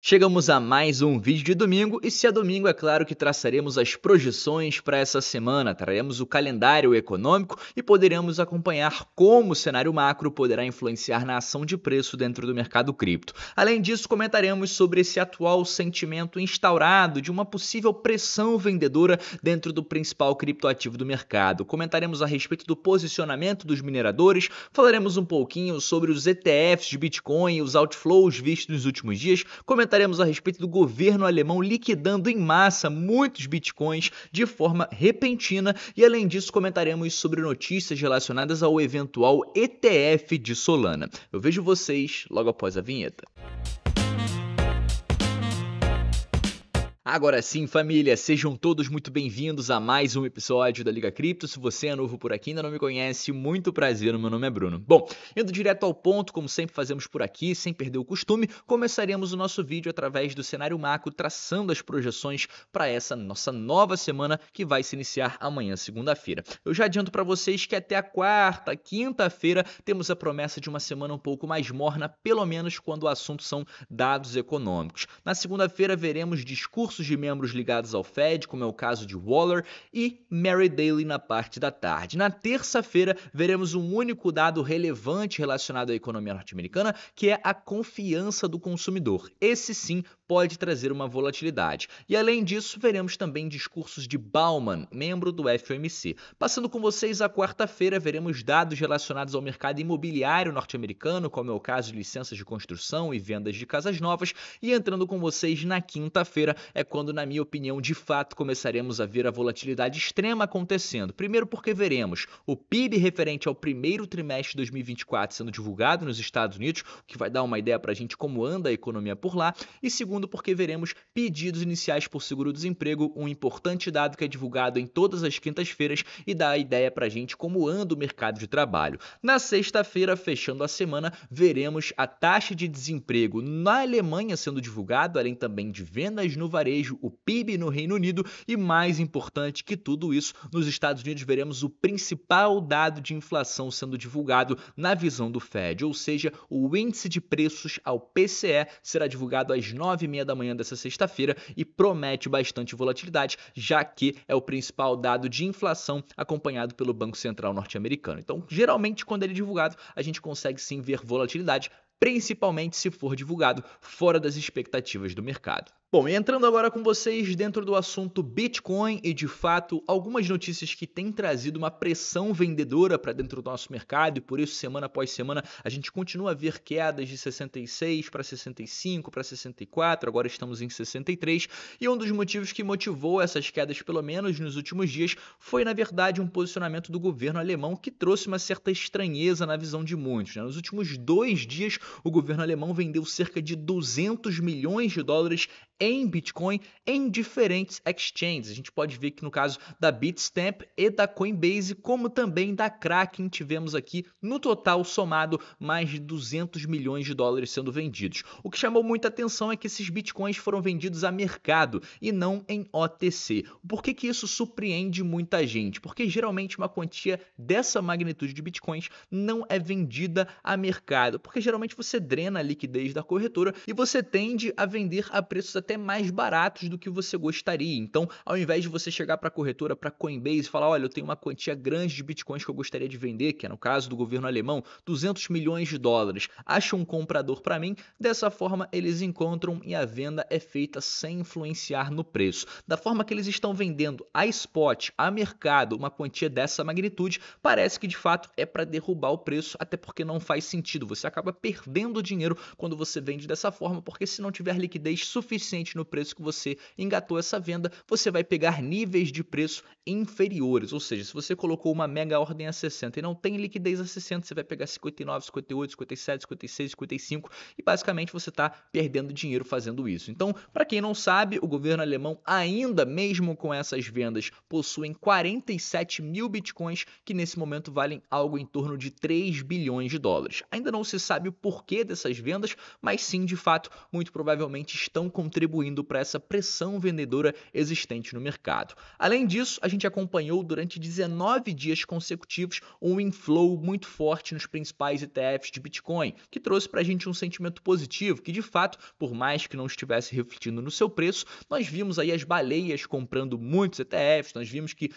Chegamos a mais um vídeo de domingo e se é domingo é claro que traçaremos as projeções para essa semana, traremos o calendário econômico e poderemos acompanhar como o cenário macro poderá influenciar na ação de preço dentro do mercado cripto. Além disso, comentaremos sobre esse atual sentimento instaurado de uma possível pressão vendedora dentro do principal criptoativo do mercado. Comentaremos a respeito do posicionamento dos mineradores, falaremos um pouquinho sobre os ETFs de Bitcoin, os outflows vistos nos últimos dias, comentaremos Comentaremos a respeito do governo alemão liquidando em massa muitos bitcoins de forma repentina e, além disso, comentaremos sobre notícias relacionadas ao eventual ETF de Solana. Eu vejo vocês logo após a vinheta. Agora sim, família, sejam todos muito bem-vindos a mais um episódio da Liga Cripto. Se você é novo por aqui, ainda não me conhece, muito prazer, meu nome é Bruno. Bom, indo direto ao ponto, como sempre fazemos por aqui, sem perder o costume, começaremos o nosso vídeo através do cenário macro, traçando as projeções para essa nossa nova semana que vai se iniciar amanhã, segunda-feira. Eu já adianto para vocês que até a quarta, quinta-feira, temos a promessa de uma semana um pouco mais morna, pelo menos quando o assunto são dados econômicos. Na segunda-feira veremos discurso discursos de membros ligados ao Fed, como é o caso de Waller, e Mary Daly na parte da tarde. Na terça-feira, veremos um único dado relevante relacionado à economia norte-americana, que é a confiança do consumidor. Esse sim pode trazer uma volatilidade. E além disso, veremos também discursos de Bauman, membro do FOMC. Passando com vocês a quarta-feira, veremos dados relacionados ao mercado imobiliário norte-americano, como é o caso de licenças de construção e vendas de casas novas, e entrando com vocês na quinta-feira é quando, na minha opinião, de fato começaremos a ver a volatilidade extrema acontecendo. Primeiro porque veremos o PIB referente ao primeiro trimestre de 2024 sendo divulgado nos Estados Unidos, o que vai dar uma ideia para a gente como anda a economia por lá, e segundo segundo, porque veremos pedidos iniciais por seguro-desemprego, um importante dado que é divulgado em todas as quintas-feiras e dá a ideia para a gente como anda o mercado de trabalho. Na sexta-feira, fechando a semana, veremos a taxa de desemprego na Alemanha sendo divulgada, além também de vendas no varejo, o PIB no Reino Unido e, mais importante que tudo isso, nos Estados Unidos veremos o principal dado de inflação sendo divulgado na visão do Fed, ou seja, o índice de preços ao PCE será divulgado às 9 9h30 da manhã dessa sexta-feira e promete bastante volatilidade, já que é o principal dado de inflação acompanhado pelo Banco Central norte-americano. Então, geralmente, quando ele é divulgado, a gente consegue sim ver volatilidade, principalmente se for divulgado fora das expectativas do mercado. Bom, entrando agora com vocês dentro do assunto Bitcoin e de fato algumas notícias que têm trazido uma pressão vendedora para dentro do nosso mercado e por isso semana após semana a gente continua a ver quedas de 66 para 65 para 64, agora estamos em 63 e um dos motivos que motivou essas quedas pelo menos nos últimos dias foi na verdade um posicionamento do governo alemão que trouxe uma certa estranheza na visão de muitos. Né? Nos últimos dois dias o governo alemão vendeu cerca de 200 milhões de dólares em Bitcoin em diferentes exchanges. A gente pode ver que no caso da Bitstamp e da Coinbase, como também da Kraken, tivemos aqui no total somado mais de 200 milhões de dólares sendo vendidos. O que chamou muita atenção é que esses bitcoins foram vendidos a mercado e não em OTC. Por que, que isso surpreende muita gente? Porque geralmente uma quantia dessa magnitude de bitcoins não é vendida a mercado, porque geralmente você drena a liquidez da corretora e você tende a vender a preços até mais baratos do que você gostaria. Então, ao invés de você chegar para a corretora, para Coinbase e falar: olha, eu tenho uma quantia grande de bitcoins que eu gostaria de vender, que é no caso do governo alemão, 200 milhões de dólares, acha um comprador para mim. Dessa forma, eles encontram e a venda é feita sem influenciar no preço. Da forma que eles estão vendendo a spot, a mercado, uma quantia dessa magnitude, parece que de fato é para derrubar o preço, até porque não faz sentido. Você acaba perdendo dinheiro quando você vende dessa forma, porque se não tiver liquidez suficiente, no preço que você engatou essa venda, você vai pegar níveis de preço inferiores. Ou seja, se você colocou uma mega ordem a 60 e não tem liquidez a 60, você vai pegar 59, 58, 57, 56, 55 e basicamente você está perdendo dinheiro fazendo isso. Então, para quem não sabe, o governo alemão ainda, mesmo com essas vendas, possuem 47 mil bitcoins que nesse momento valem algo em torno de 3 bilhões de dólares. Ainda não se sabe o porquê dessas vendas, mas sim, de fato, muito provavelmente estão contribuindo contribuindo para essa pressão vendedora existente no mercado. Além disso, a gente acompanhou durante 19 dias consecutivos um inflow muito forte nos principais ETFs de Bitcoin, que trouxe para a gente um sentimento positivo, que de fato, por mais que não estivesse refletindo no seu preço, nós vimos aí as baleias comprando muitos ETFs, nós vimos que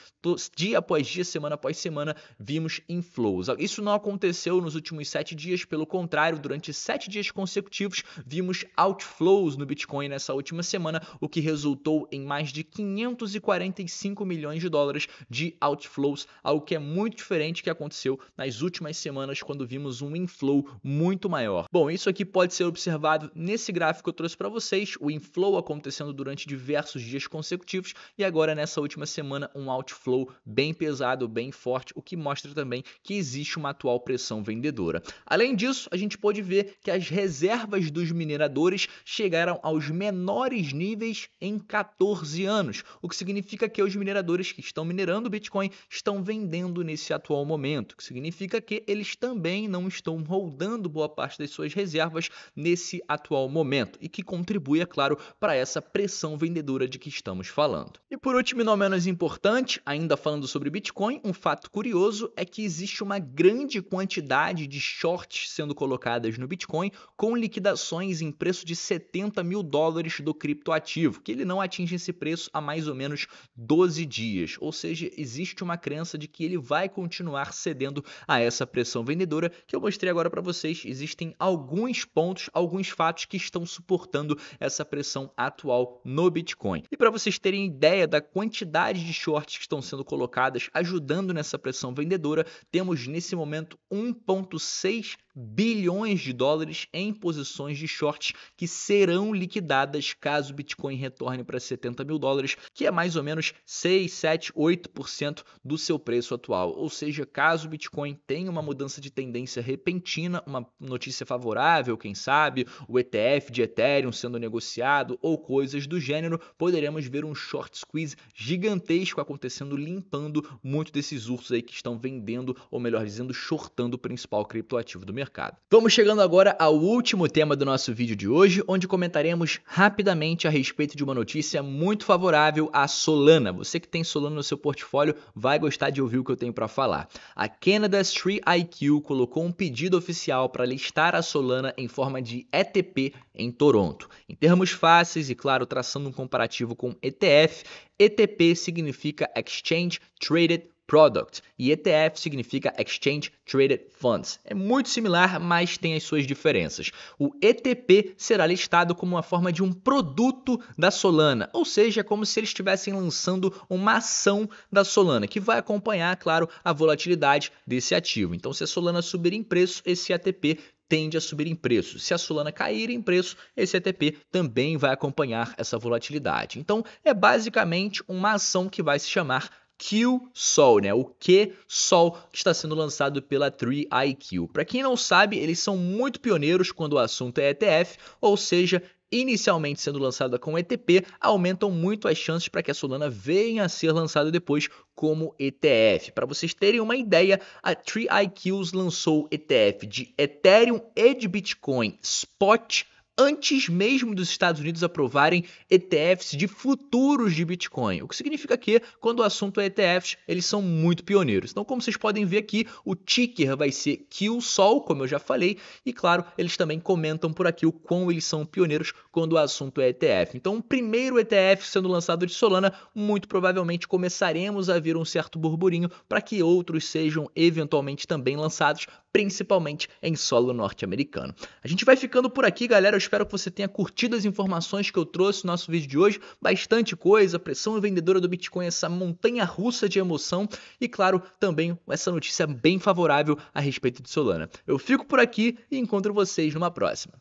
dia após dia, semana após semana, vimos inflows. Isso não aconteceu nos últimos sete dias, pelo contrário, durante sete dias consecutivos, vimos outflows no Bitcoin nessa última semana, o que resultou em mais de 545 milhões de dólares de outflows, algo que é muito diferente que aconteceu nas últimas semanas quando vimos um inflow muito maior. Bom, isso aqui pode ser observado nesse gráfico que eu trouxe para vocês, o inflow acontecendo durante diversos dias consecutivos e agora nessa última semana um outflow bem pesado, bem forte, o que mostra também que existe uma atual pressão vendedora. Além disso, a gente pode ver que as reservas dos mineradores chegaram aos menores menores níveis em 14 anos, o que significa que os mineradores que estão minerando Bitcoin estão vendendo nesse atual momento, o que significa que eles também não estão rodando boa parte das suas reservas nesse atual momento e que contribui, é claro, para essa pressão vendedora de que estamos falando. E por último, e não menos importante, ainda falando sobre Bitcoin, um fato curioso é que existe uma grande quantidade de shorts sendo colocadas no Bitcoin com liquidações em preço de 70 mil dólares preço do criptoativo, que ele não atinge esse preço há mais ou menos 12 dias. Ou seja, existe uma crença de que ele vai continuar cedendo a essa pressão vendedora que eu mostrei agora para vocês. Existem alguns pontos, alguns fatos que estão suportando essa pressão atual no Bitcoin. E para vocês terem ideia da quantidade de shorts que estão sendo colocadas ajudando nessa pressão vendedora, temos nesse momento 1.6 bilhões de dólares em posições de shorts que serão liquidadas caso o Bitcoin retorne para 70 mil dólares, que é mais ou menos 6, 7, 8% do seu preço atual. Ou seja, caso o Bitcoin tenha uma mudança de tendência repentina, uma notícia favorável, quem sabe, o ETF de Ethereum sendo negociado ou coisas do gênero, poderemos ver um short squeeze gigantesco acontecendo, limpando muito desses ursos aí que estão vendendo, ou melhor dizendo, shortando o principal criptoativo do mercado. Vamos chegando agora ao último tema do nosso vídeo de hoje, onde comentaremos rapidamente rapidamente a respeito de uma notícia muito favorável à Solana. Você que tem Solana no seu portfólio vai gostar de ouvir o que eu tenho para falar. A Canada's Tree IQ colocou um pedido oficial para listar a Solana em forma de ETP em Toronto. Em termos fáceis e claro, traçando um comparativo com ETF, ETP significa Exchange Traded Product e ETF significa Exchange Traded Funds. É muito similar, mas tem as suas diferenças. O ETP será listado como uma forma de um produto da Solana, ou seja, como se eles estivessem lançando uma ação da Solana, que vai acompanhar, claro, a volatilidade desse ativo. Então, se a Solana subir em preço, esse ETP tende a subir em preço. Se a Solana cair em preço, esse ETP também vai acompanhar essa volatilidade. Então, é basicamente uma ação que vai se chamar Q Sol, né? O Q Sol que está sendo lançado pela 3IQ. Para quem não sabe, eles são muito pioneiros quando o assunto é ETF, ou seja, inicialmente sendo lançada com ETP, aumentam muito as chances para que a Solana venha a ser lançada depois como ETF. Para vocês terem uma ideia, a 3IQs lançou ETF de Ethereum e de Bitcoin Spot antes mesmo dos Estados Unidos aprovarem ETFs de futuros de Bitcoin, o que significa que, quando o assunto é ETFs, eles são muito pioneiros. Então, como vocês podem ver aqui, o ticker vai ser QSOL, como eu já falei, e claro, eles também comentam por aqui o quão eles são pioneiros quando o assunto é ETF. Então, o primeiro ETF sendo lançado de Solana, muito provavelmente começaremos a ver um certo burburinho para que outros sejam eventualmente também lançados, principalmente em solo norte-americano. A gente vai ficando por aqui, galera. Eu espero que você tenha curtido as informações que eu trouxe no nosso vídeo de hoje. Bastante coisa, pressão vendedora do Bitcoin, essa montanha russa de emoção e, claro, também essa notícia bem favorável a respeito de Solana. Eu fico por aqui e encontro vocês numa próxima.